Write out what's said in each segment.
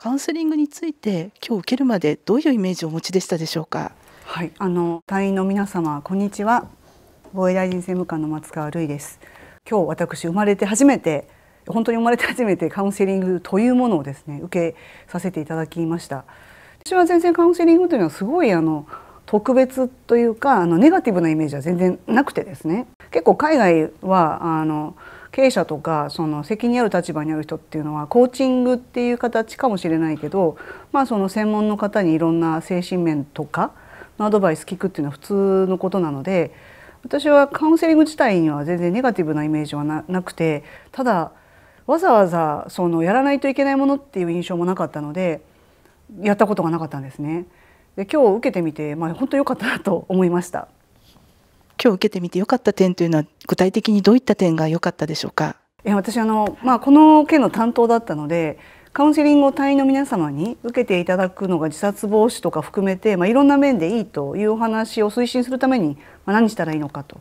カウンセリングについて今日受けるまでどういうイメージをお持ちでしたでしょうかはいあの隊員の皆様こんにちは防衛大臣政務官の松川るいです今日私生まれて初めて本当に生まれて初めてカウンセリングというものをですね受けさせていただきました私は全然カウンセリングというのはすごいあの特別というかあのネガティブなイメージは全然なくてですね結構海外はあの経営者とかその責任ある立場にある人っていうのはコーチングっていう形かもしれないけど、まあ、その専門の方にいろんな精神面とかのアドバイス聞くっていうのは普通のことなので私はカウンセリング自体には全然ネガティブなイメージはなくてただわざわざそのやらないといけないものっていう印象もなかったのでやったことがなかったんですね。で今日受けてみて、まあ、本当良かったなと思いました。今日受けてみて良かった点というのは具体的にどういった点が良かったでしょうかいや私あの、まあ、この件の担当だったのでカウンセリングを隊員の皆様に受けていただくのが自殺防止とか含めて、まあ、いろんな面でいいというお話を推進するために、まあ、何したらいいのかと。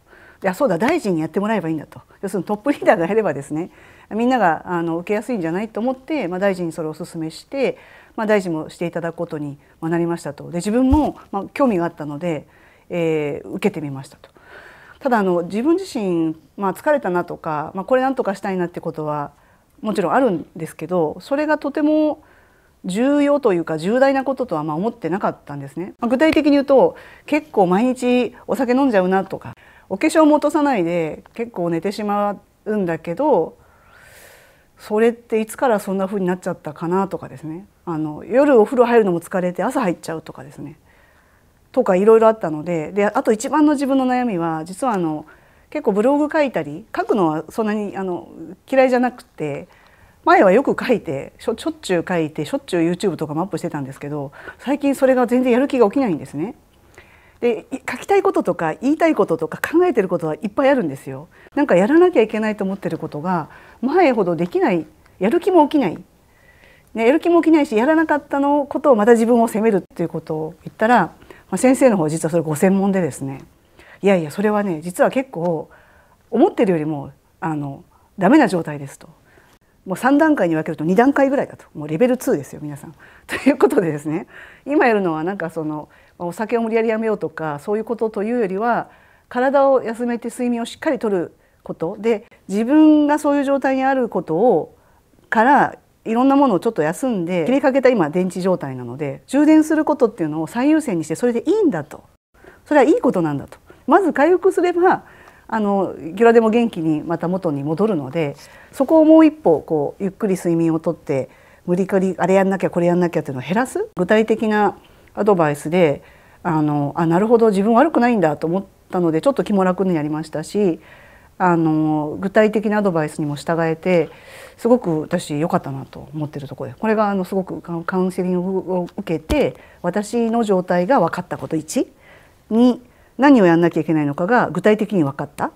いそうだ大臣にやってもらえばいいんだと要するにトップ リーダーがやればですねみんながあの受けやすいんじゃないと思って、まあ、大臣にそれをお勧めして、まあ、大臣もしていただくことになりましたとで自分も、まあ、興味があったので、えー、受けてみましたとただあの自分自身、まあ、疲れたなとか、まあ、これなんとかしたいなってことはもちろんあるんですけどそれがとても重要というか重大なこととはま思ってなかったんですね。具体的に言うと結構毎日お酒飲んじゃうなとかお化粧も落とさないで結構寝てしまうんだけどそれっていつからそんな風になっちゃったかなとかですねあの夜お風呂入るのも疲れて朝入っちゃうとかですねとかいろいろあったのでであと一番の自分の悩みは実はあの結構ブログ書いたり書くのはそんなにあの嫌いじゃなくて前はよく書いてしょしょっちゅう書いてしょっちゅう YouTube とかもアップしてたんですけど最近それが全然やる気が起きないんですね。で書きたいこととか言いたいこととか考えてることはいっぱいあるんですよ。なんかやらなきゃいけないと思ってることが前ほどできないやる気も起きない、ね、やる気も起きないしやらなかったのことをまた自分を責めるっていうことを言ったらまあ、先生の方実はそれご専門でですねいやいやそれはね実は結構思ってるよりもあのダメな状態ですともう3段階に分けると2段階ぐらいだともうレベル2ですよ皆さん。ということでですね今やるのはなんかそのお酒を無理やりやめようとかそういうことというよりは体を休めて睡眠をしっかりとることで自分がそういう状態にあることをからいろんなものをちょっと休んで切れかけた今電池状態なので充電することっていうのを最優先にしてそれでいいんだとそれはいいことなんだとまず回復すればあのいくらでも元気にまた元に戻るのでそこをもう一歩こうゆっくり睡眠をとって無理くりあれやんなきゃこれやんなきゃっていうのを減らす具体的なアドバイスであのあなるほど自分悪くないんだと思ったのでちょっと気も楽になりましたしあの具体的なアドバイスにも従えてすごく私良かったなと思ってるところでこれがあのすごくカウンセリングを受けて私の状態が分かったこと1に何をやんなきゃいけないのかが具体的に分かった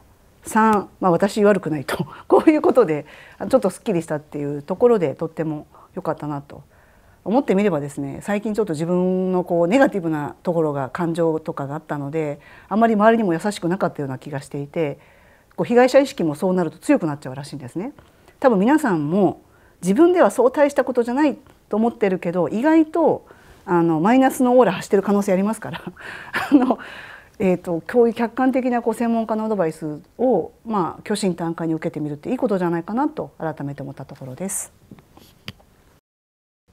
3、まあ、私悪くないと こういうことでちょっとすっきりしたっていうところでとっても良かったなと思ってみればですね最近ちょっと自分のこうネガティブなところが感情とかがあったのであんまり周りにも優しくなかったような気がしていてこう被害者意識もそうなると強くなっちゃうらしいんですね。多分皆さんも自分ではそう大したことじゃないと思ってるけど意外とあのマイナスのオーラ走ってる可能性ありますから あの、えーと、こういう客観的なこう専門家のアドバイスを、まあ、虚心坦懐に受けてみるっていいことじゃないかなと改めて思ったところです。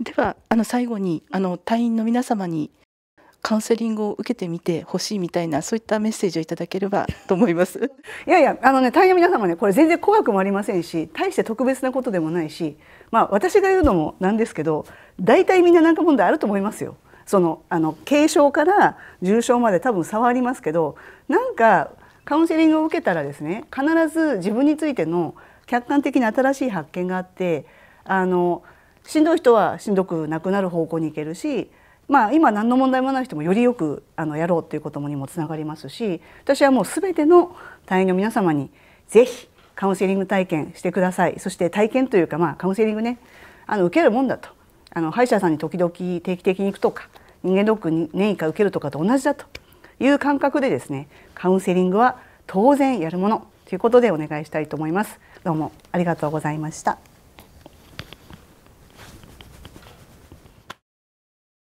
ではあの最後にあの隊員の皆様にカウンセリングを受けてみてほしいみたいなそういったメッセージをいただければと思いますいやいやあのね大変皆様ねこれ全然怖くもありませんし大して特別なことでもないしまあ私が言うのもなんですけど大体みんななんか問題あると思いますよ。そのあの軽症から重症まで多分差はありますけどなんかカウンセリングを受けたらですね必ず自分についての客観的に新しい発見があってあのしんどい人はしんどくなくなる方向に行けるしまあ、今何の問題もない人もよりよくあのやろうということにもつながりますし私はもう全ての隊員の皆様にぜひカウンセリング体験してくださいそして体験というか、まあ、カウンセリングねあの受けるもんだとあの歯医者さんに時々定期的に行くとか人間ドックに年以下受けるとかと同じだという感覚でですねカウンセリングは当然やるものということでお願いしたいと思います。どうもありがとうございました。